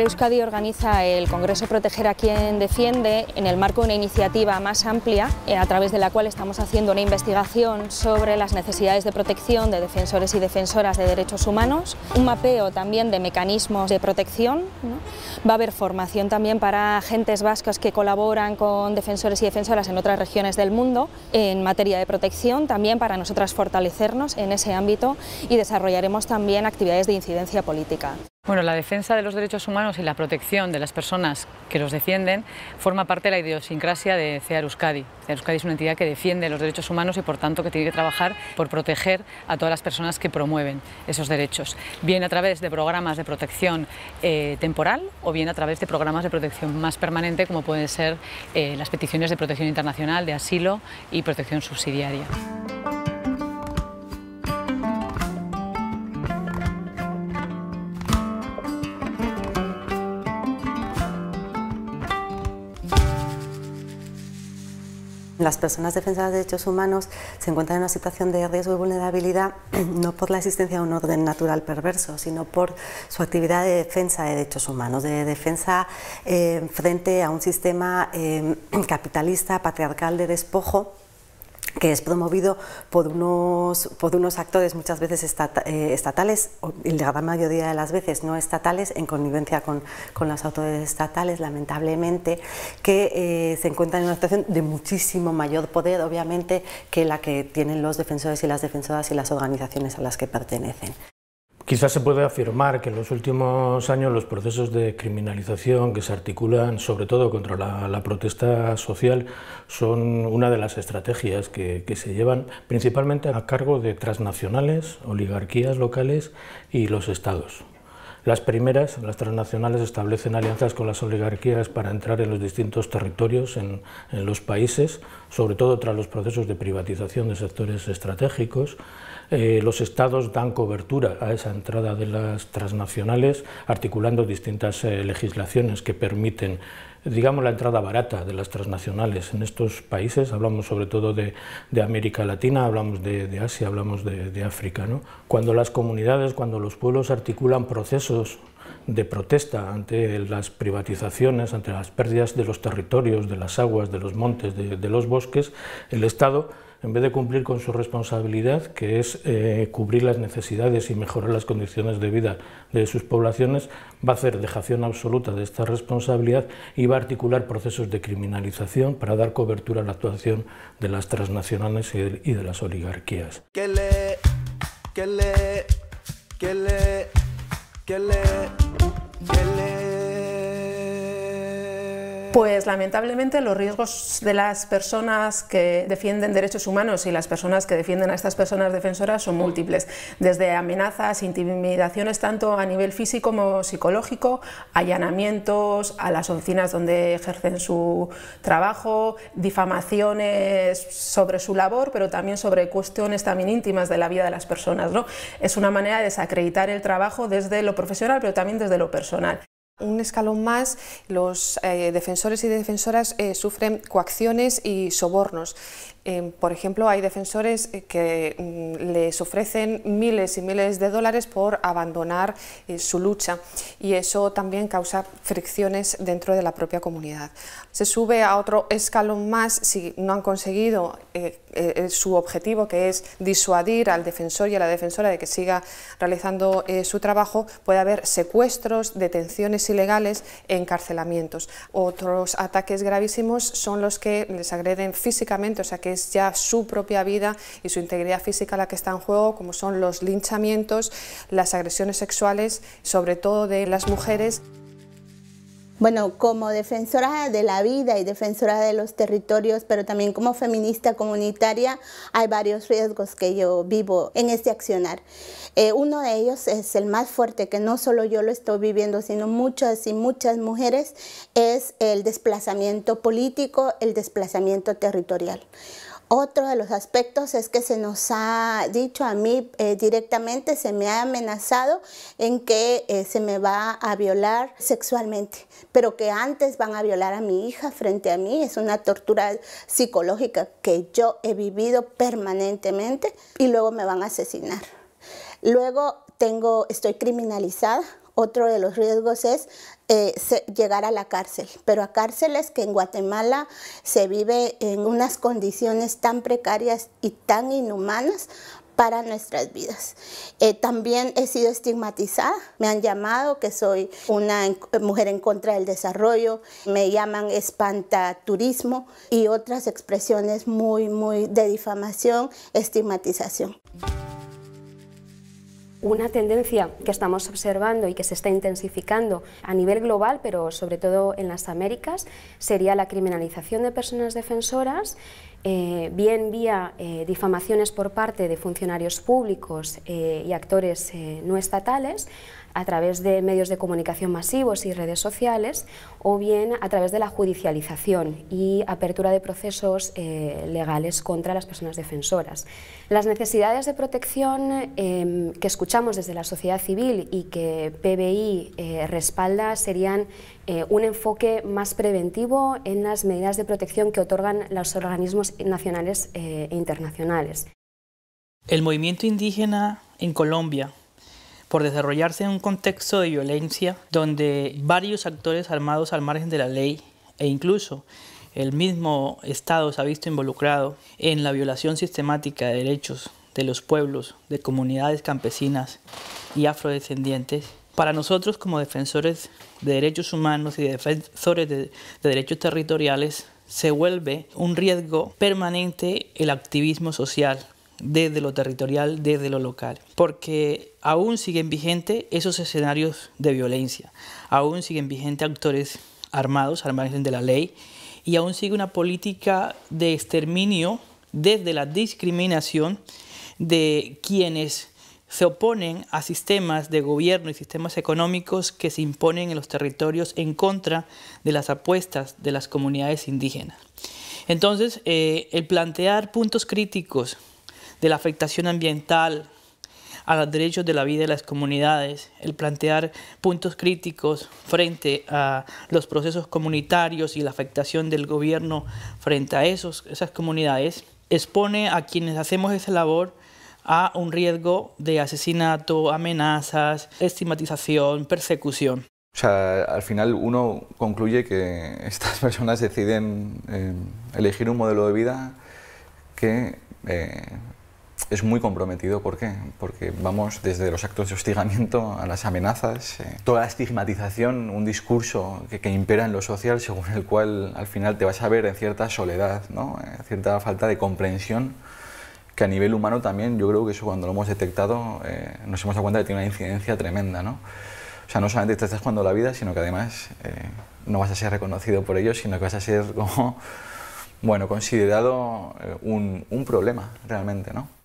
Euskadi organiza el Congreso Proteger a quien defiende en el marco de una iniciativa más amplia eh, a través de la cual estamos haciendo una investigación sobre las necesidades de protección de defensores y defensoras de derechos humanos, un mapeo también de mecanismos de protección, va a haber formación también para agentes vascos que colaboran con defensores y defensoras en otras regiones del mundo en materia de protección, también para nosotras fortalecernos en ese ámbito y desarrollaremos también actividades de incidencia política. Bueno, la defensa de los derechos humanos y la protección de las personas que los defienden forma parte de la idiosincrasia de CEA Euskadi. CEA Euskadi es una entidad que defiende los derechos humanos y por tanto que tiene que trabajar por proteger a todas las personas que promueven esos derechos, bien a través de programas de protección eh, temporal o bien a través de programas de protección más permanente como pueden ser eh, las peticiones de protección internacional, de asilo y protección subsidiaria. Las personas defensoras de derechos humanos se encuentran en una situación de riesgo y vulnerabilidad no por la existencia de un orden natural perverso, sino por su actividad de defensa de derechos humanos, de defensa eh, frente a un sistema eh, capitalista, patriarcal, de despojo que es promovido por unos, actores muchas veces eh, estatales, la gran mayoría de las veces no estatales, en connivencia con, las autoridades estatales, lamentablemente, que eh, se encuentran en una situación de muchísimo mayor poder, obviamente, que la que tienen los defensores y las defensoras y las organizaciones a las que pertenecen. Quizás se puede afirmar que en los últimos años los procesos de criminalización que se articulan sobre todo contra la, protesta social son una de las estrategias que, se llevan principalmente a cargo de transnacionales, oligarquías locales y los estados. Las primeras, las transnacionales, establecen alianzas con las oligarquías para entrar en los distintos territorios, en los países, sobre todo tras los procesos de privatización de sectores estratégicos eh, los estados dan cobertura a esa entrada de las transnacionales, articulando distintas eh, legislaciones que permiten digamos, la entrada barata de las transnacionales en estos países, hablamos sobre todo de, América Latina, hablamos de, Asia, hablamos de, África. Cuando las comunidades, cuando los pueblos articulan procesos de protesta ante las privatizaciones, ante las pérdidas de los territorios, de las aguas, de los montes, de los bosques, el Estado en vez de cumplir con su responsabilidad, que es eh, cubrir las necesidades y mejorar las condiciones de vida de sus poblaciones, va a hacer dejación absoluta de esta responsabilidad y va a articular procesos de criminalización para dar cobertura a la actuación de las transnacionales y de las oligarquías. Pues, lamentablemente los riesgos de las personas que defienden derechos humanos y las personas que defienden a estas personas defensoras son múltiples, desde amenazas, intimidaciones tanto a nivel físico como psicológico, allanamientos a las oficinas donde ejercen su trabajo, difamaciones sobre su labor, pero también sobre cuestiones también íntimas de la vida de las personas. ¿no? Es una manera de desacreditar el trabajo desde lo profesional, pero también desde lo personal. Un escalón más, los eh, defensores y defensoras eh, sufren coacciones y sobornos. Em, por ejemplo, hay defensores eh, que mm, les ofrecen miles y miles de dólares por abandonar eh, su lucha y eso también causa fricciones dentro de la propia comunidad. Se sube a otro escalón más si no han conseguido eh, su objetivo, que es disuadir al defensor y a la defensora de que siga realizando su trabajo, puede haber secuestros, detenciones ilegales, encarcelamientos. Otros ataques gravísimos son los que les agreden físicamente, o sea que es ya su propia vida y su integridad física la que está en juego, como son los linchamientos, las agresiones sexuales, sobre todo de las mujeres. Bueno, como defensora de la vida y defensora de los territorios, pero también como feminista comunitaria, hay varios riesgos que yo vivo en este accionar. Eh, uno de ellos es el más fuerte, que no solo yo lo estoy viviendo, sino muchas y muchas mujeres, es el desplazamiento político, el desplazamiento territorial. Otro de los aspectos es que se nos ha dicho a mí eh, directamente, se me ha amenazado en que eh, se me va a violar sexualmente, pero que antes van a violar a mi hija frente a mí. Es una tortura psicológica que yo he vivido permanentemente y luego me van a asesinar. Luego tengo, estoy criminalizada otro de los riesgos es eh, llegar a la cárcel, pero a cárceles que en Guatemala se vive en unas condiciones tan precarias y tan inhumanas para nuestras vidas. Eh, también he sido estigmatizada, me han llamado que soy una mujer en contra del desarrollo, me llaman espantaturismo y otras expresiones muy, muy de difamación, estigmatización. Una tendencia que estamos observando y que se está intensificando a nivel global, pero sobre todo en las Américas, sería la criminalización de personas defensoras, eh, bien vía eh, difamaciones por parte de funcionarios públicos eh, y actores no estatales, a través de medios de comunicación masivos y redes sociales o bien a través de la judicialización y apertura de procesos eh, legales contra las personas defensoras. Las necesidades de protección em, que escuchamos desde la sociedad civil y que PBI eh, respalda serían eh, un enfoque más preventivo en las medidas de protección que otorgan los organismos nacionales e internacionales. El movimiento indígena en Colombia por desarrollarse en un contexto de violencia donde varios actores armados al margen de la ley e incluso el mismo Estado se ha visto involucrado en la violación sistemática de derechos de los pueblos, de comunidades campesinas y afrodescendientes. Para nosotros como defensores de derechos humanos y defensores de, derechos territoriales, se vuelve un riesgo permanente el activismo social desde lo territorial, desde lo local, porque aún siguen vigentes esos escenarios de violencia, aún siguen vigentes actores armados, armados de la ley, y aún sigue una política de exterminio desde la discriminación de quienes se oponen a sistemas de gobierno y sistemas económicos que se imponen en los territorios en contra de las apuestas de las comunidades indígenas. Entonces, eh, el plantear puntos críticos de la afectación ambiental, a los derechos de la vida de las comunidades, el plantear puntos críticos frente a los procesos comunitarios y la afectación del gobierno frente a esos, esas comunidades, expone a quienes hacemos esa labor a un riesgo de asesinato, amenazas, estigmatización, persecución. sea, al final uno concluye que estas personas deciden eh, elegir un modelo de vida que eh, es muy comprometido. ¿Por qué? Porque vamos desde los actos de hostigamiento a las amenazas, eh, toda la estigmatización, un discurso que, impera en lo social según el cual al final te vas a ver en cierta soledad, ¿no? en eh, cierta falta de comprensión que a nivel humano también yo creo que eso cuando lo hemos detectado eh, nos hemos dado cuenta que tiene una incidencia tremenda. ¿no? O sea, no solamente te estás jugando la vida, sino que además no vas a ser reconocido por ellos, sino que vas a ser como, bueno, considerado un, un problema realmente, ¿no?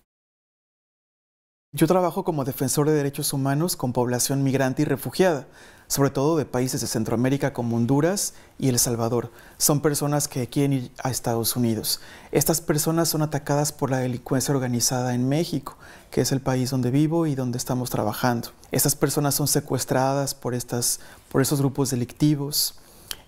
Yo trabajo como defensor de derechos humanos con población migrante y refugiada, sobre todo de países de Centroamérica como Honduras y El Salvador. Son personas que quieren ir a Estados Unidos. Estas personas son atacadas por la delincuencia organizada en México, que es el país donde vivo y donde estamos trabajando. Estas personas son secuestradas por, estas, por esos grupos delictivos,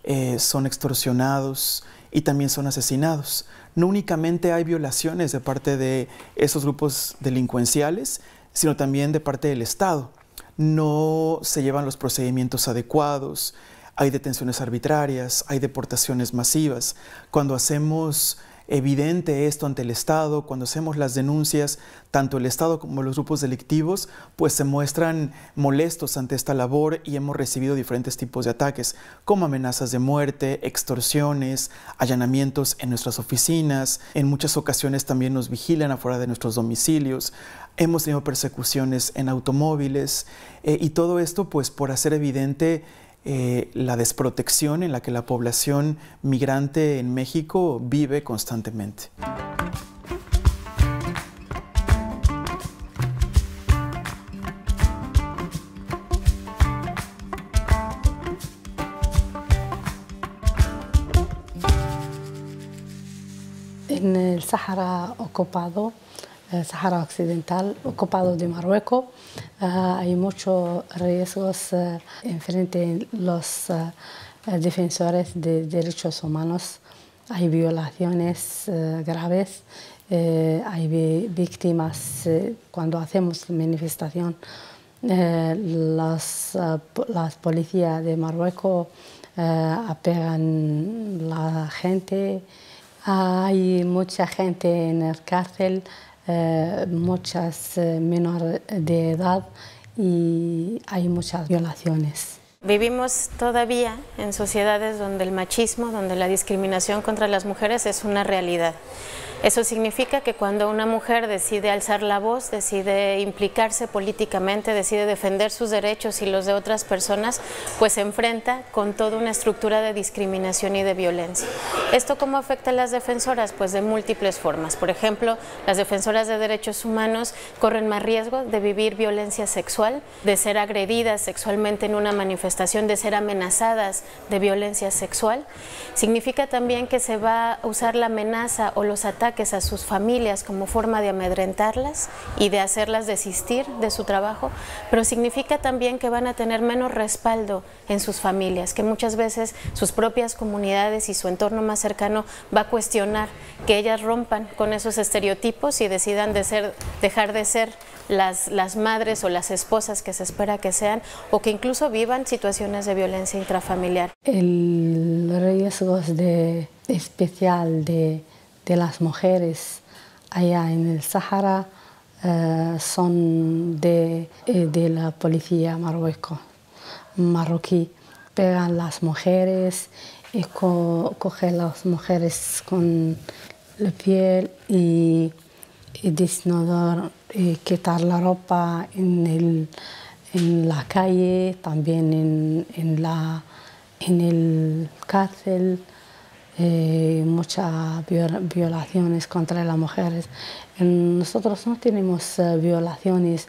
eh, son extorsionados y también son asesinados. No únicamente hay violaciones de parte de esos grupos delincuenciales, sino también de parte del Estado. No se llevan los procedimientos adecuados, hay detenciones arbitrarias, hay deportaciones masivas. Cuando hacemos evidente esto ante el Estado, cuando hacemos las denuncias, tanto el Estado como los grupos delictivos, pues se muestran molestos ante esta labor y hemos recibido diferentes tipos de ataques, como amenazas de muerte, extorsiones, allanamientos en nuestras oficinas, en muchas ocasiones también nos vigilan afuera de nuestros domicilios, hemos tenido persecuciones en automóviles eh, y todo esto pues por hacer evidente eh, la desprotección en la que la población migrante en México vive constantemente. En el Sahara ocupado, el Sahara Occidental, ocupado de Marruecos, Ah, hay muchos riesgos eh, en enfrente los eh, defensores de derechos humanos. Hay violaciones eh, graves, hay víctimas cuando hacemos manifestación. las, las policías de Marruecos apegan la gente. Ah, hay mucha gente en el cárcel. Eh, muchas eh, menores de edad y hay muchas violaciones. Vivimos todavía en sociedades donde el machismo, donde la discriminación contra las mujeres es una realidad. Eso significa que cuando una mujer decide alzar la voz, decide implicarse políticamente, decide defender sus derechos y los de otras personas, pues se enfrenta con toda una estructura de discriminación y de violencia. ¿Esto cómo afecta a las defensoras? Pues de múltiples formas. Por ejemplo, las defensoras de derechos humanos corren más riesgo de vivir violencia sexual, de ser agredidas sexualmente en una manifestación, de ser amenazadas de violencia sexual. Significa también que se va a usar la amenaza o los ataques ataques a sus familias como forma de amedrentarlas y de hacerlas desistir de su trabajo, pero significa también que van a tener menos respaldo en sus familias, que muchas veces sus propias comunidades y su entorno más cercano va a cuestionar que ellas rompan con esos estereotipos y decidan dejar de ser las, las, madres o las esposas que se espera que sean o que incluso vivan situaciones de violencia intrafamiliar. El riesgos de, especial de de las mujeres allá en el Sahara eh, son eh, de, la policía marrueco, marroquí. Pegan las mujeres y cogen las mujeres con la piel y, y desnudar, y eh, quitar la ropa en, la calle, también en, la, en el cárcel. Eh, muchas violaciones contra las mujeres. Nosotros no tenemos eh, violaciones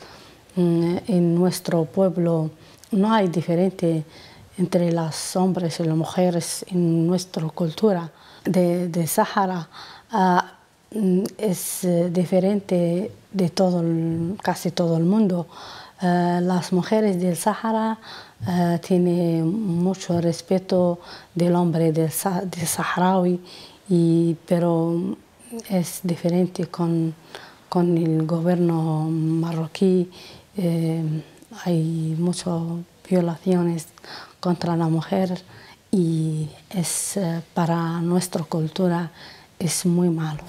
mm, en nuestro pueblo, no hay diferente entre los hombres y las mujeres en nuestra cultura de, Sahara. Ah, mm, es eh, diferente de todo, casi todo el mundo. Eh, las mujeres del Sahara eh, tienen mucho respeto del hombre del, saharaui, pero es diferente con, el gobierno marroquí. Eh, hay muchas violaciones contra la mujer y para nuestra cultura es muy malo.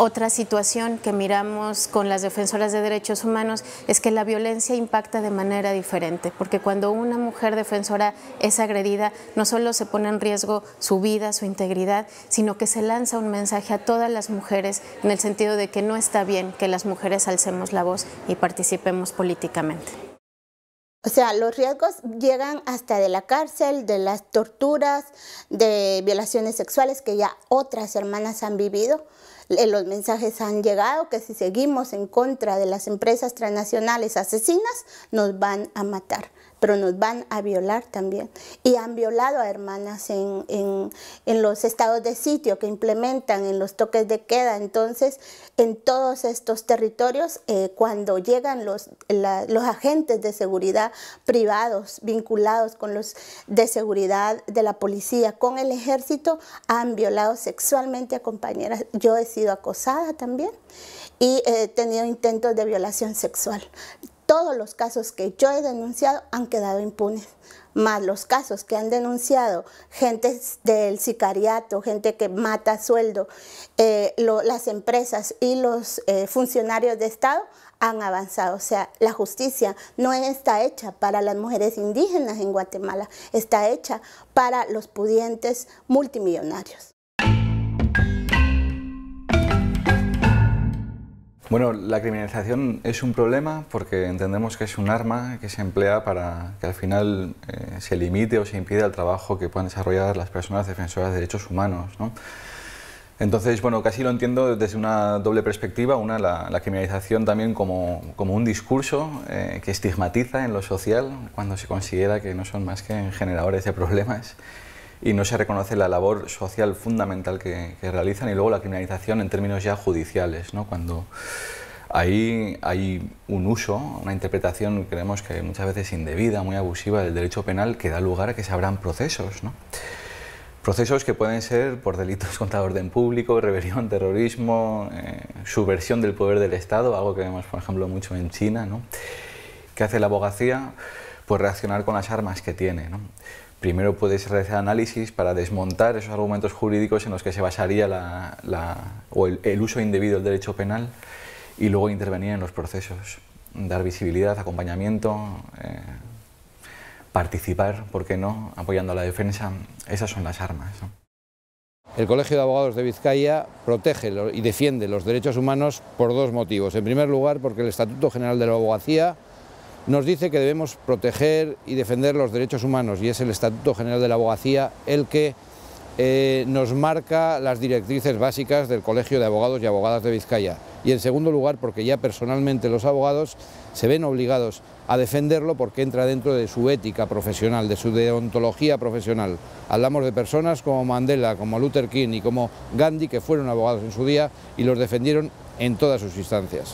Otra situación que miramos con las defensoras de derechos humanos es que la violencia impacta de manera diferente, porque cuando una mujer defensora es agredida, no solo se pone en riesgo su vida, su integridad, sino que se lanza un mensaje a todas las mujeres en el sentido de que no está bien que las mujeres alcemos la voz y participemos políticamente. O sea, los riesgos llegan hasta de la cárcel, de las torturas, de violaciones sexuales que ya otras hermanas han vivido. Eh, los mensajes han llegado que si seguimos en contra de las empresas transnacionales asesinas, nos van a matar pero nos van a violar también. Y han violado a hermanas en, los estados de sitio que implementan, en los toques de queda. Entonces, en todos estos territorios, eh, cuando llegan los, los agentes de seguridad privados vinculados con los de seguridad de la policía, con el ejército, han violado sexualmente a compañeras. Yo he sido acosada también y he tenido intentos de violación sexual todos los casos que yo he denunciado han quedado impunes, más los casos que han denunciado gente del sicariato, gente que mata sueldo, eh, las empresas y los eh, funcionarios de Estado han avanzado. O sea, la justicia no está hecha para las mujeres indígenas en Guatemala, está hecha para los pudientes multimillonarios. Bueno, la criminalización es un problema porque entendemos que es un arma que se emplea para que al final eh, se limite o se impida el trabajo que puedan desarrollar las personas defensoras de derechos humanos. ¿no? Entonces, bueno, casi lo entiendo desde una doble perspectiva. Una, la, criminalización también como, como un discurso eh, que estigmatiza en lo social cuando se considera que no son más que generadores de problemas y no se reconoce la labor social fundamental que, realizan y luego la criminalización en términos ya judiciales, ¿no? cuando ahí hay un uso, una interpretación, creemos que muchas veces indebida, muy abusiva del derecho penal que da lugar a que se abran procesos. ¿no? Procesos que pueden ser por delitos contra orden público, rebelión, terrorismo, eh, subversión del poder del Estado, algo que vemos, por ejemplo, mucho en China. ¿no? ¿Qué hace la abogacía? Pues reaccionar con las armas que tiene. ¿no? primero puedes realizar análisis para desmontar esos argumentos jurídicos en los que se basaría el, uso indebido del derecho penal y luego intervenir en los procesos, dar visibilidad, acompañamiento, eh, participar, ¿por qué no?, apoyando a la defensa. Esas son las armas. El Colegio de Abogados de Vizcaya protege y defiende los derechos humanos por dos motivos. En primer lugar, porque el Estatuto General de la Abogacía nos dice que debemos proteger y defender los derechos humanos y es el Estatuto General de la Abogacía el que eh, nos marca las directrices básicas del Colegio de Abogados y Abogadas de Vizcaya. Y en segundo lugar, porque ya personalmente los abogados se ven obligados a defenderlo porque entra dentro de su ética profesional, de su deontología profesional. Hablamos de personas como Mandela, como Luther King y como Gandhi, que fueron abogados en su día y los defendieron en todas sus instancias.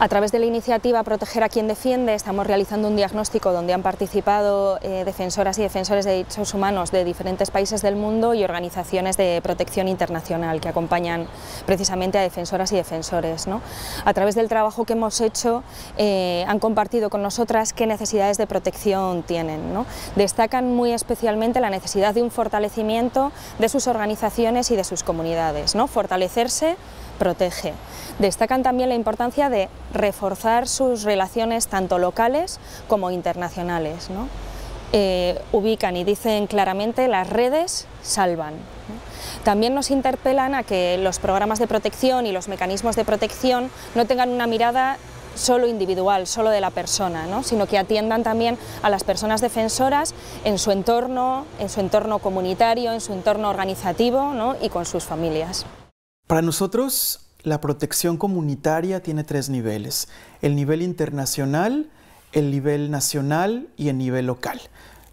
A través de la iniciativa Proteger a quien defiende estamos realizando un diagnóstico donde han participado eh, defensoras y defensores de derechos humanos de diferentes países del mundo y organizaciones de protección internacional que acompañan precisamente a defensoras y defensores. A través del trabajo que hemos hecho eh, han compartido con nosotras qué necesidades de protección tienen. Destacan muy especialmente la necesidad de un fortalecimiento de sus organizaciones y de sus comunidades, ¿no? fortalecerse protege. Destacan también la importancia de reforzar sus relaciones tanto locales como internacionales. Eh, ubican y dicen claramente las redes salvan. También nos interpelan a que los programas de protección y los mecanismos de protección no tengan una mirada solo individual, solo de la persona, sino que atiendan también a las personas defensoras en su entorno, en su entorno comunitario, en su entorno organizativo y con sus familias. Para nosotros, la protección comunitaria tiene tres niveles, el nivel internacional, el nivel nacional y el nivel local.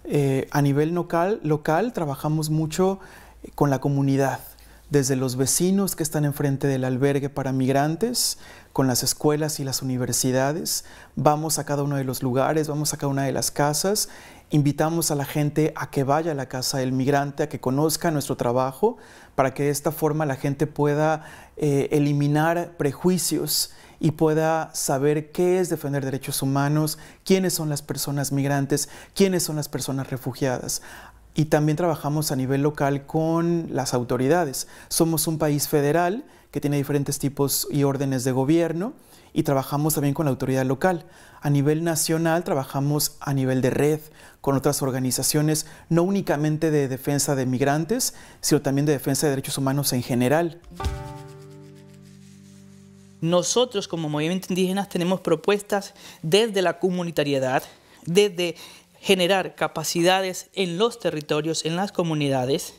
Eh, a nivel local, local trabajamos mucho eh, con la comunidad, desde los vecinos que están enfrente del albergue para migrantes, con las escuelas y las universidades, vamos a cada uno de los lugares, vamos a cada una de las casas Invitamos a la gente a que vaya a la casa del migrante, a que conozca nuestro trabajo, para que de esta forma la gente pueda eh, eliminar prejuicios y pueda saber qué es defender derechos humanos, quiénes son las personas migrantes, quiénes son las personas refugiadas. Y también trabajamos a nivel local con las autoridades. Somos un país federal que tiene diferentes tipos y órdenes de gobierno y trabajamos también con la autoridad local. A nivel nacional trabajamos a nivel de red con otras organizaciones, no únicamente de defensa de migrantes, sino también de defensa de derechos humanos en general. Nosotros como movimiento indígenas tenemos propuestas desde la comunitariedad, desde generar capacidades en los territorios, en las comunidades,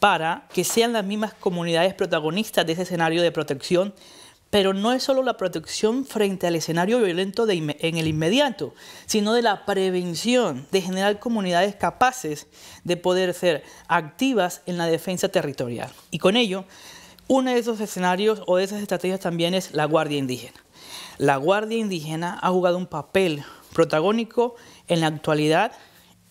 para que sean las mismas comunidades protagonistas de ese escenario de protección pero no es solo la protección frente al escenario violento en el inmediato, sino de la prevención, de generar comunidades capaces de poder ser activas en la defensa territorial. Y con ello, uno de esos escenarios o de esas estrategias también es la Guardia Indígena. La Guardia Indígena ha jugado un papel protagónico en la actualidad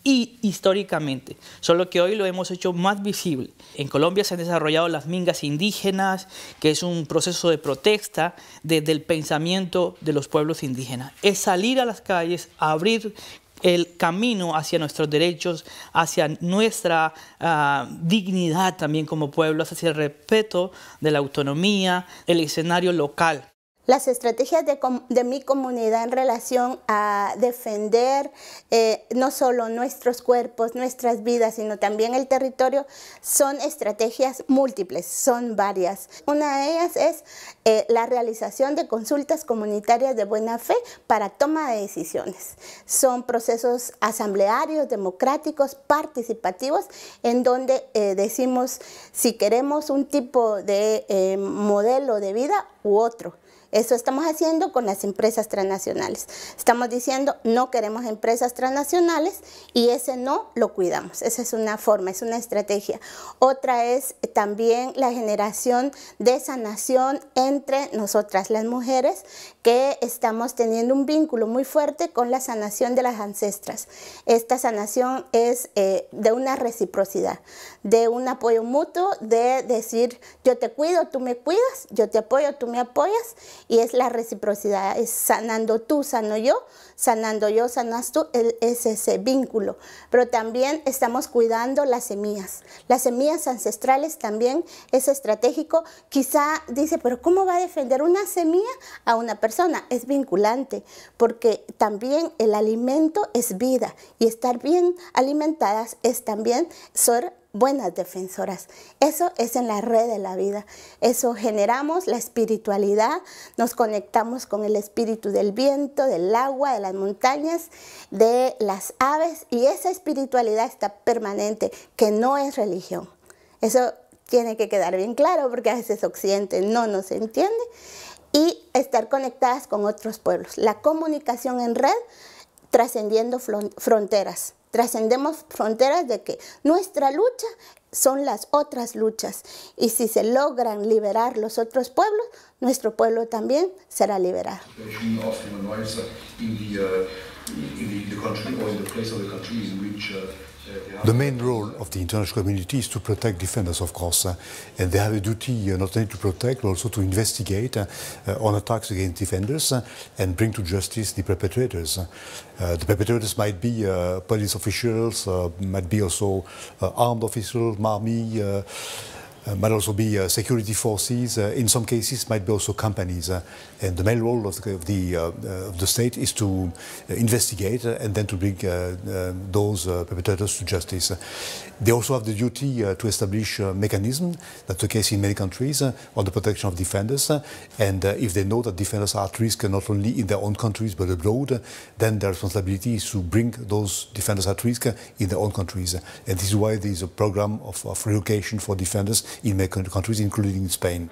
y históricamente, solo que hoy lo hemos hecho más visible. En Colombia se han desarrollado las mingas indígenas, que es un proceso de protesta desde el pensamiento de los pueblos indígenas. Es salir a las calles, abrir el camino hacia nuestros derechos, hacia nuestra ah, dignidad también como pueblos, hacia el respeto de la autonomía, el escenario local. Las estrategias de, mi comunidad en relación a defender eh, no solo nuestros cuerpos, nuestras vidas, sino también el territorio, son estrategias múltiples, son varias. Una de ellas es eh, la realización de consultas comunitarias de buena fe para toma de decisiones. Son procesos asamblearios, democráticos, participativos, en donde eh, decimos si queremos un tipo de modelo de vida u otro eso estamos haciendo con las empresas transnacionales. Estamos diciendo no queremos empresas transnacionales y ese no lo cuidamos. Esa es una forma, es una estrategia. Otra es también la generación de sanación entre nosotras las mujeres que estamos teniendo un vínculo muy fuerte con la sanación de las ancestras. Esta sanación es eh, de una reciprocidad, de un apoyo mutuo, de decir yo te cuido, tú me cuidas, yo te apoyo, tú me apoyas y es la reciprocidad, es sanando tú, sano yo, sanando yo, sanas tú, es ese vínculo. Pero también estamos cuidando las semillas. Las semillas ancestrales también es estratégico. Quizá dice, pero ¿cómo va a defender una semilla a una persona? Es vinculante, porque también el alimento es vida y estar bien alimentadas es también ser buenas defensoras. Eso es en la red de la vida. Eso generamos la espiritualidad, nos conectamos con el espíritu del viento, del agua, de las montañas, de las aves y esa espiritualidad está permanente, que no es religión. Eso tiene que quedar bien claro porque a veces Occidente no nos entiende y estar conectadas con otros pueblos. La comunicación en red trascendiendo fronteras. Trascendemos fronteras de que nuestra lucha son las otras luchas y si se logran liberar los otros pueblos, nuestro pueblo también será liberado. The main role of the international community is to protect defenders, of course, and they have a duty uh, not only to protect, but also to investigate uh, on attacks against defenders and bring to justice the perpetrators. Uh, the perpetrators might be police officials, might be also armed officials, army might uh, also be uh, security forces. Uh, in some cases, might be also companies. Uh, and the main role of the of the, uh, of the state is to investigate and then to bring those perpetrators to justice. They also have the duty to establish a mechanism. That's the case in many countries on the protection of defenders. and if they know that defenders are at risk not only in their own countries but abroad, then their responsibility is to bring those defenders at risk in their own countries. And this is why there is a program of, of relocation for defenders in many countries, including Spain.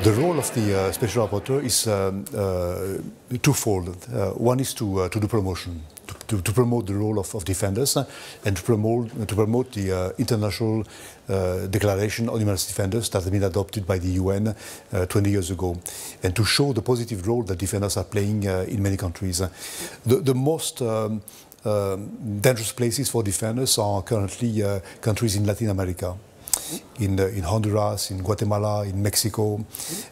The role of the uh, special rapporteur is um, uh, twofold. Uh, one is to, uh, to do promotion, to, to, promote the role of, of defenders and to promote, to promote the uh, international uh, declaration on human defenders that has been adopted by the UN uh, 20 years ago, and to show the positive role that defenders are playing in many countries. The, the most um, um, dangerous places for defenders are currently uh, countries in Latin America, in, uh, in Honduras, in Guatemala, in Mexico,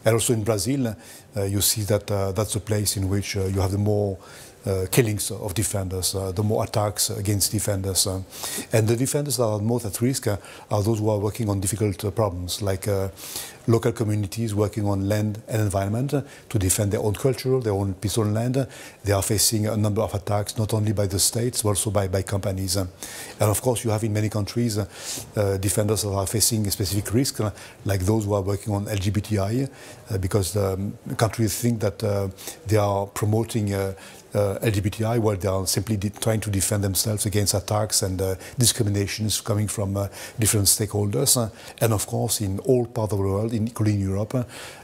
and also in Brazil. Uh, you see that that's a place in which you have the more uh, killings of defenders, uh, the more attacks against defenders. Uh, and the defenders that are most at risk are those who are working on difficult problems, like local communities working on land and environment to defend their own culture, their own piece of land. They are facing a number of attacks, not only by the states, but also by, by companies. And of course, you have in many countries uh, defenders that are facing specific risks, like those who are working on LGBTI, uh, because um, countries think that uh, they are promoting uh, LGBTI, well, they are simply trying to defend themselves against attacks and uh, discriminations coming from uh, different stakeholders. Uh, and of course, in all parts of the world, including Europe, uh,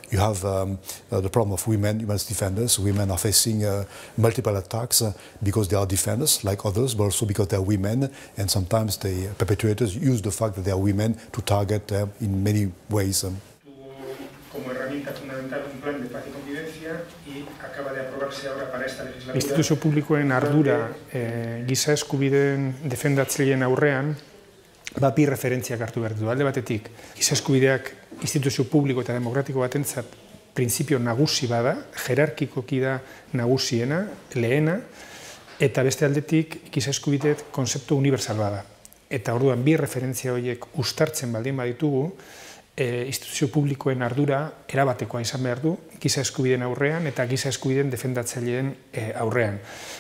you have um, uh, the problem of women, human defenders. Women are facing uh, multiple attacks uh, because they are defenders like others, but also because they are women. And sometimes the perpetrators use the fact that they are women to target them in many ways. Um. como herramienta fundamental un plan de paz y convivencia y acaba de aprobarse ahora para esta legislatura. Instituzio publikoen ardura eh, giza eskubideen defendatzeileen aurrean bapi referentziak hartu behar du. Alde batetik, giza eskubideak instituzio publiko eta demokratiko batentzat prinsipio nagusi bada, jerarkikoki da nagusiena, lehena, eta beste aldetik, giza eskubideet konzeptu unibertsal bada. Eta orduan bi referentzia horiek ustartzen baldin baditugu, e, instituzio publikoen ardura erabatekoa izan behar du giza eskubideen aurrean eta giza eskubideen defendatzaileen e, aurrean.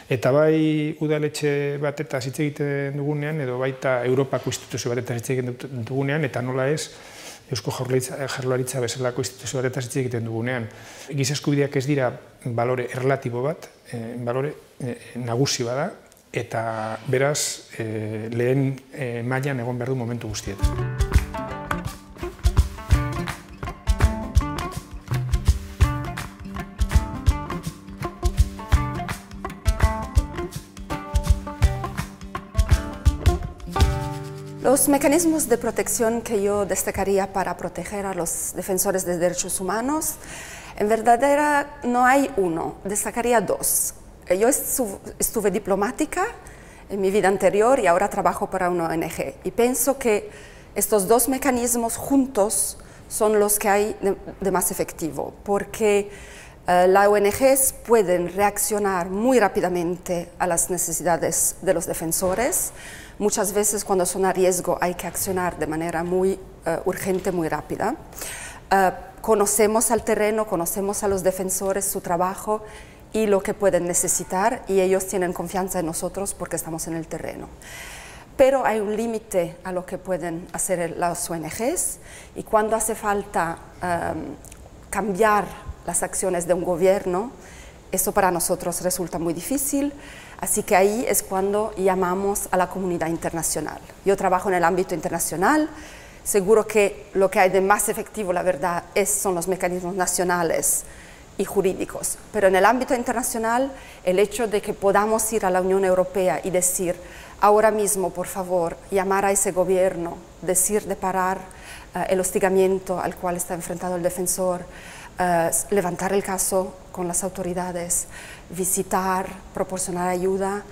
Eta bai udaletxe bat eta hitz egiten dugunean edo baita Europako instituzio bat eta hitz egiten dugunean eta nola ez Eusko Jaurlaritza bezalako instituzio bat eta hitz egiten dugunean. Giza eskubideak ez dira balore erlatibo bat, e, balore e, nagusi bada eta beraz e, lehen e, mailan egon behar du momentu guztietan. Los mecanismos de protección que yo destacaría para proteger a los defensores de derechos humanos, en verdadera no hay uno, destacaría dos. Eh, yo estuve diplomática en mi vida anterior y ahora trabajo para una ONG y pienso que estos dos mecanismos juntos son los que hay de, más efectivo, porque eh, las ONGs pueden reaccionar muy rápidamente a las necesidades de los defensores, Muchas veces cuando son a riesgo hay que accionar de manera muy eh, urgente, muy rápida. Eh, conocemos al terreno, conocemos a los defensores, su trabajo y lo que pueden necesitar y ellos tienen confianza en nosotros porque estamos en el terreno. Pero hay un límite a lo que pueden hacer las ONGs y cuando hace falta em, cambiar las acciones de un gobierno, eso para nosotros resulta muy difícil. Así que ahí es cuando llamamos a la comunidad internacional. Yo trabajo en el ámbito internacional, seguro que lo que hay de más efectivo, la verdad, son los mecanismos nacionales y jurídicos. Pero en el ámbito internacional, el hecho de que podamos ir a la Unión Europea y decir, ahora mismo, por favor, llamar a ese gobierno, decir de parar eh, el hostigamiento al cual está enfrentado el defensor, eh, levantar el caso con las autoridades, visitar, proporcionar ayuda.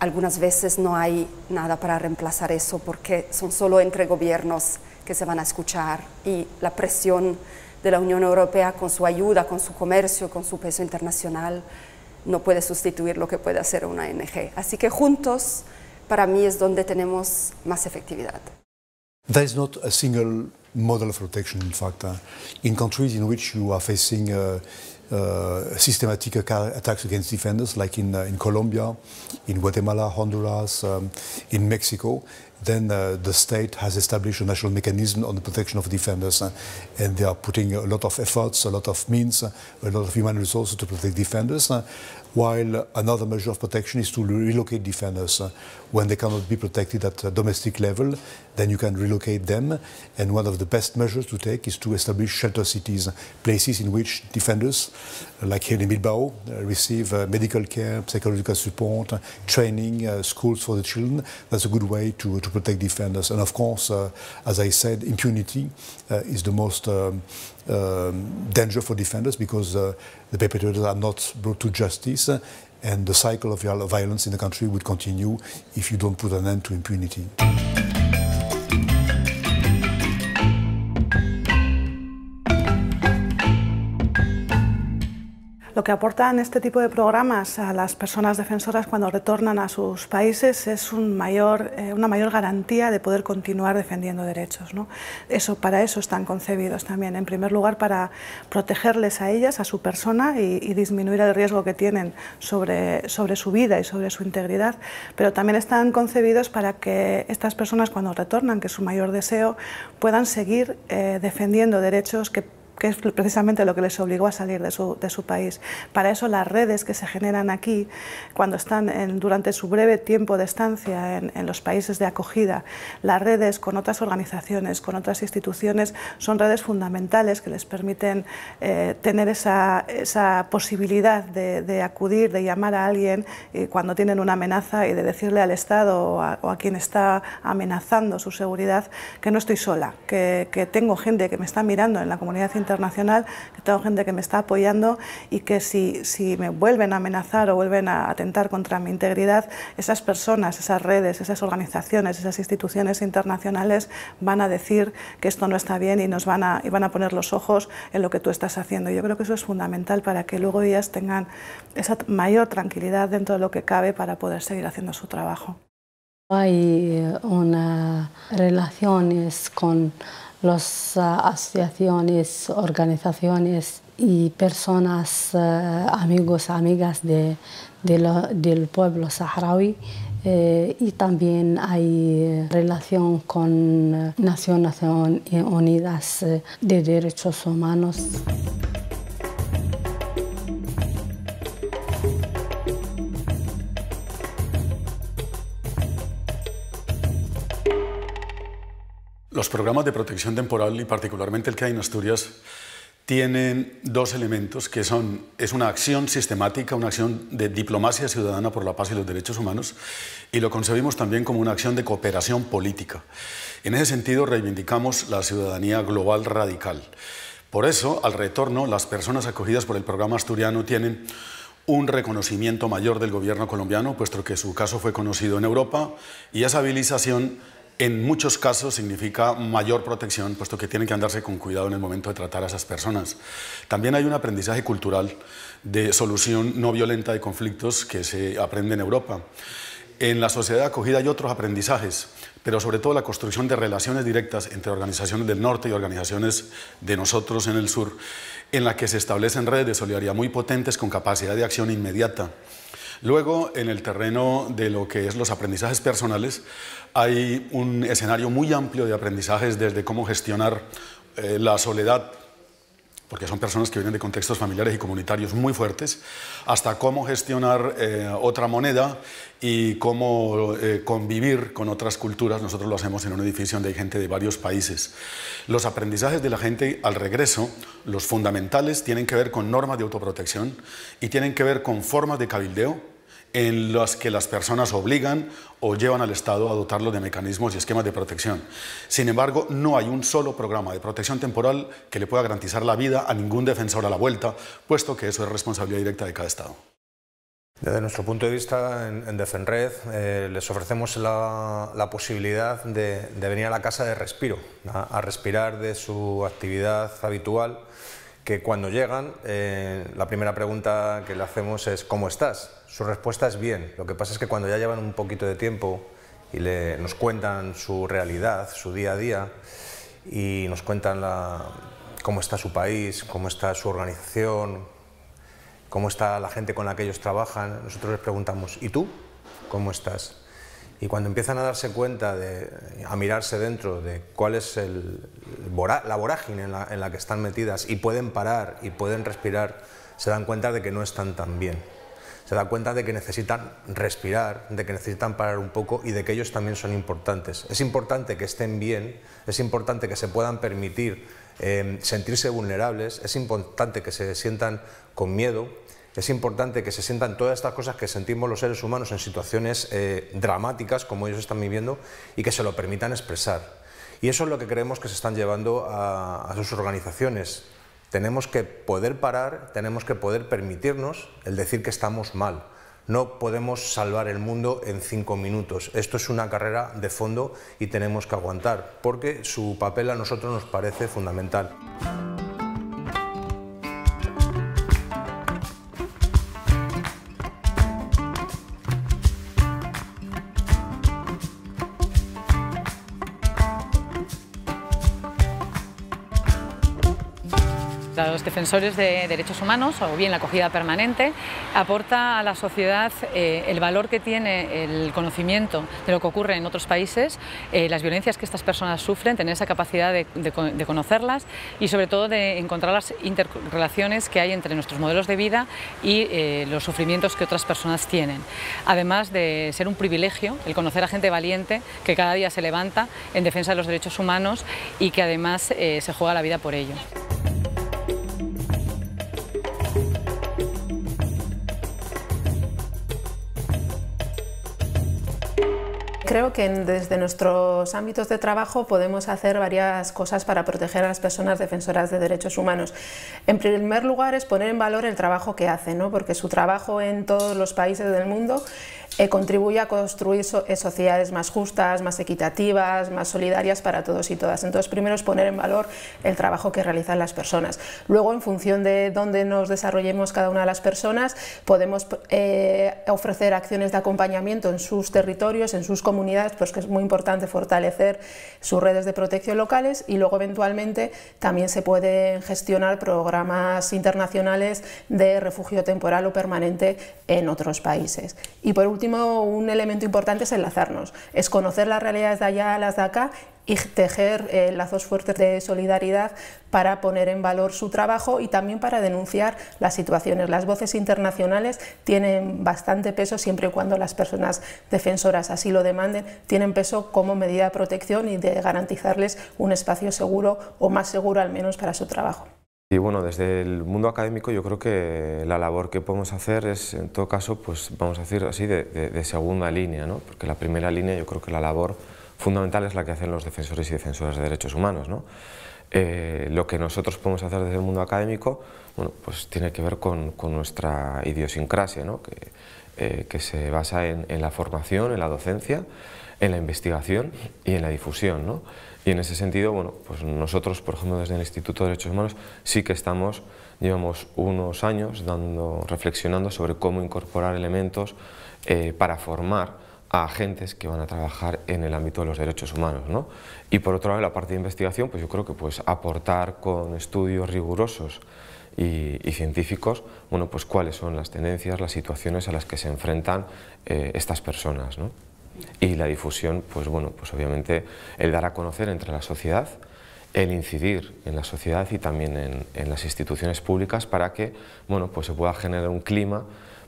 Algunas veces no hay nada para reemplazar eso porque son solo entre gobiernos que se van a escuchar y la presión de la Unión Europea con su ayuda, con su comercio, con su peso internacional, no puede sustituir lo que puede hacer una ONG. Así que juntos, para mí, es donde tenemos más efectividad. There's not a model of protection, in fact, uh, in countries in which you are facing uh, uh systematic attacks against defenders, like in, uh, in Colombia, in Guatemala, Honduras, um, in Mexico, then uh, the state has established a national mechanism on the protection of defenders. Uh, and they are putting a lot of efforts, a lot of means, a lot of human resources to protect defenders, while another measure of protection is to relocate defenders. When they cannot be protected at a domestic level, then you can relocate them. And one of the best measures to take is to establish shelter cities, places in which defenders, uh, like here in Bilbao, uh, receive uh, medical care, psychological support, training, uh, schools for the children. That's a good way to, to protect defenders. And of course, uh, as I said, impunity uh, is the most um, um, danger for defenders because the perpetrators are not brought to justice and the cycle of violence in the country would continue if you don't put an end to impunity. Lo que aportan este tipo de programas a las personas defensoras cuando retornan a sus países es eh, una mayor garantía de poder continuar defendiendo derechos. Eso, para eso están concebidos también. En primer lugar, para protegerles a ellas, a su persona y, disminuir el riesgo que tienen sobre, su vida y sobre su integridad. Pero también están concebidos para que estas personas cuando retornan, que es su mayor deseo, puedan seguir eh, defendiendo derechos que que es precisamente lo que les obligó a salir de su, país. Para eso las redes que se generan aquí, cuando están en, durante su breve tiempo de estancia en, los países de acogida, las redes con otras organizaciones, con otras instituciones, son redes fundamentales que les permiten eh, tener esa, posibilidad de, acudir, de llamar a alguien eh, cuando tienen una amenaza y de decirle al Estado o a, quien está amenazando su seguridad que no estoy sola, que, que tengo gente que me está mirando en la comunidad internacional internacional, que tengo gente que me está apoyando y que si, si me vuelven a amenazar o vuelven a atentar contra mi integridad, esas personas, esas redes, esas organizaciones, esas instituciones internacionales van a decir que esto no está bien y nos van a, y van a poner los ojos en lo que tú estás haciendo. Yo creo que eso es fundamental para que luego ellas tengan esa mayor tranquilidad dentro de lo que cabe para poder seguir haciendo su trabajo. Hay unas relaciones con las eh, asociaciones, organizaciones y personas, eh, amigos, amigas de, del pueblo saharaui. Eh, y también hay relación con Naciones Unidas de Derechos Humanos. Los programas de protección temporal y particularmente el que hay en Asturias tienen dos elementos que son es una acción sistemática, una acción de diplomacia ciudadana por la paz y los derechos humanos y lo concebimos también como una acción de cooperación política. En ese sentido reivindicamos la ciudadanía global radical. Por eso, al retorno, las personas acogidas por el programa asturiano tienen un reconocimiento mayor del gobierno colombiano, puesto que su caso fue conocido en Europa, y esa habilitación en muchos casos significa mayor protección, puesto que tienen que andarse con cuidado en el momento de tratar a esas personas. También hay un aprendizaje cultural de solución no violenta de conflictos que se aprende en Europa. En la sociedad acogida hay otros aprendizajes, pero sobre todo la construcción de relaciones directas entre organizaciones del norte y organizaciones de nosotros en el sur, en la que se establecen redes de solidaridad muy potentes con capacidad de acción inmediata. Luego, en el terreno de lo que es los aprendizajes personales, hay un escenario muy amplio de aprendizajes desde cómo gestionar eh, la soledad, porque son personas que vienen de contextos familiares y comunitarios muy fuertes, hasta cómo gestionar eh, otra moneda y cómo eh, convivir con otras culturas. Nosotros lo hacemos en un edificio donde hay gente de varios países. Los aprendizajes de la gente al regreso, los fundamentales, tienen que ver con normas de autoprotección y tienen que ver con formas de cabildeo en las que las personas obligan o llevan al Estado a dotarlo de mecanismos y esquemas de protección. Sin embargo, no hay un solo programa de protección temporal que le pueda garantizar la vida a ningún defensor a la vuelta, puesto que eso es responsabilidad directa de cada Estado. Desde nuestro punto de vista, en, Defenred, eh, les ofrecemos la, posibilidad de, venir a la casa de respiro, a respirar de su actividad habitual que cuando llegan, eh, la primera pregunta que le hacemos es ¿cómo estás? Su respuesta es bien. Lo que pasa es que cuando ya llevan un poquito de tiempo y nos cuentan su realidad, su día a día, y nos cuentan cómo está su país, cómo está su organización, cómo está la gente con la que ellos trabajan, nosotros les preguntamos ¿y tú? ¿Cómo estás? Y cuando empiezan a darse cuenta, a mirarse dentro de cuál es la vorágine en la, que están metidas y pueden parar y pueden respirar, se dan cuenta de que no están tan bien. Se dan cuenta de que necesitan respirar, de que necesitan parar un poco y de que ellos también son importantes. Es importante que estén bien, es importante que se puedan permitir eh, sentirse vulnerables, es importante que se sientan con miedo, es importante que se sientan todas estas cosas que sentimos los seres humanos en situaciones eh, dramáticas como ellos están viviendo y que se lo permitan expresar. Y eso es lo que creemos que se están llevando a sus organizaciones. Tenemos que poder parar, tenemos que poder permitirnos el decir que estamos mal. No podemos salvar el mundo en cinco minutos. Esto es una carrera de fondo y tenemos que aguantar, porque su papel a nosotros nos parece fundamental. defensores de derechos humanos, o bien la acogida permanente, aporta a la sociedad eh, el valor que tiene el conocimiento de lo que ocurre en otros países, eh, las violencias que estas personas sufren, tener esa capacidad de, conocerlas y sobre todo de encontrar las interrelaciones que hay entre nuestros modelos de vida y eh, los sufrimientos que otras personas tienen. Además de ser un privilegio el conocer a gente valiente que cada día se levanta en defensa de los derechos humanos y que además se juega la vida por ello. Creo que desde nuestros ámbitos de trabajo podemos hacer varias cosas para proteger a las personas defensoras de derechos humanos. En primer lugar es poner en valor el trabajo que hacen, porque su trabajo en todos los países del mundo eh, contribuye a construir eh, sociedades más justas, más equitativas, más solidarias para todos y todas. Entonces, primero es poner en valor el trabajo que realizan las personas. Luego, en función de dónde nos desarrollemos cada una de las personas, podemos eh, ofrecer acciones de acompañamiento en sus territorios, en sus comunidades, porque pues es muy importante fortalecer sus redes de protección locales y luego eventualmente también se pueden gestionar programas internacionales de refugio temporal o permanente en otros países. Y por último, un elemento importante es enlazarnos, es conocer las realidades de allá, a las de acá y tejer eh, lazos fuertes de solidaridad para poner en valor su trabajo y también para denunciar las situaciones. Las voces internacionales tienen bastante peso siempre y cuando las personas defensoras así lo demanden, tienen peso como medida de protección y de garantizarles un espacio seguro o más seguro al menos para su trabajo. Y bueno, desde el mundo académico yo creo que la labor que podemos hacer es, en todo caso, pues vamos a decir así, de, segunda línea, ¿no? porque la primera línea yo creo que la labor fundamental es la que hacen los defensores y defensoras de derechos humanos. ¿no? Eh, lo que nosotros podemos hacer desde el mundo académico pues tiene que ver con, nuestra idiosincrasia, eh, que, se basa en la formación, en la docencia, en la investigación y en la difusión. ¿no? Y en ese sentido, bueno, pues nosotros, por ejemplo, desde el Instituto de Derechos Humanos, sí que estamos, llevamos unos años dando, reflexionando sobre cómo incorporar elementos eh, para formar a agentes que van a trabajar en el ámbito de los derechos humanos. ¿no? Y por otro lado, la parte de investigación, pues yo creo que pues, aportar con estudios rigurosos y, científicos, bueno, pues cuáles son las tendencias, las situaciones a las que se enfrentan eh, estas personas. ¿no? Y la difusión, pues bueno, pues obviamente el dar a conocer entre la sociedad, el incidir en la sociedad y también en, las instituciones públicas para que, bueno, pues se pueda generar un clima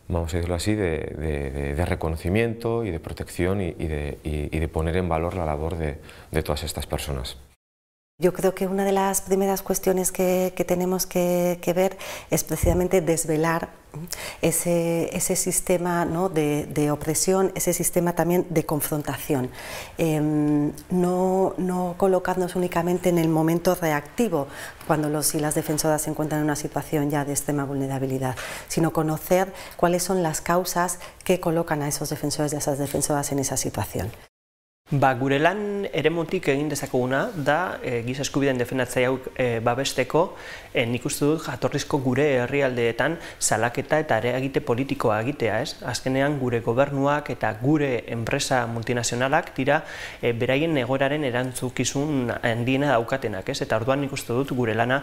vamos a decirlo así, de, reconocimiento y de protección y, de, poner en valor la labor de todas estas personas. Yo creo que una de las primeras cuestiones que, tenemos que, ver es precisamente desvelar ese, sistema de, opresión, ese sistema también de confrontación. Em, no, no, colocarnos únicamente en el momento reactivo, cuando los y las defensoras se encuentran en una situación ya de extrema vulnerabilidad, sino conocer cuáles son las causas que colocan a esos defensores y a esas defensoras en esa situación. Ba, gure lan ere egin dezakeguna da e, giza eskubideen eh, babesteko e, nik uste dut jatorrizko gure herrialdeetan salaketa eta ere egite politikoa egitea, ez? Azkenean gure gobernuak eta gure enpresa multinazionalak dira beraien egoraren erantzukizun handiena daukatenak, ez? Eta orduan nik uste dut gure lana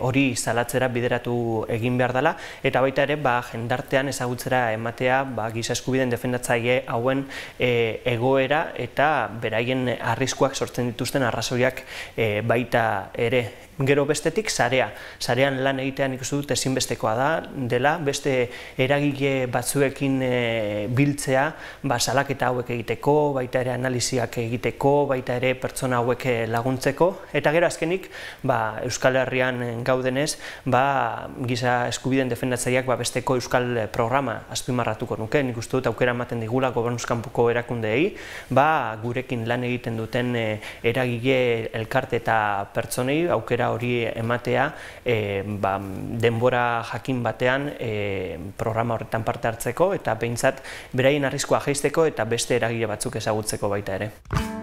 hori salatzera bideratu egin behar dela eta baita ere ba, jendartean ezagutzera ematea ba, giza eskubideen defendatzaile hauen egoera eta beraien arriskuak sortzen dituzten arrazoiak eh, baita ere. Gero bestetik sarea, sarean lan egitean ikustu dut ezinbestekoa da, dela beste eragile batzuekin eh, biltzea, ba, salaketa hauek egiteko, baita ere analiziak egiteko, baita ere pertsona hauek eh, laguntzeko, eta gero azkenik ba, Euskal Herrian eh, gaudenez, ba, giza eskubideen defendatzaileak ba, besteko Euskal programa azpimarratuko nuke, nik uste dut aukera ematen digula gobernuskanpuko erakundeei, ba, gurekin lan egiten duten eragile elkarte eta pertsonei aukera hori ematea e, ba, denbora jakin batean eh, programa horretan parte hartzeko eta behintzat beraien arriskoa jaisteko eta beste eragile batzuk ezagutzeko baita ere.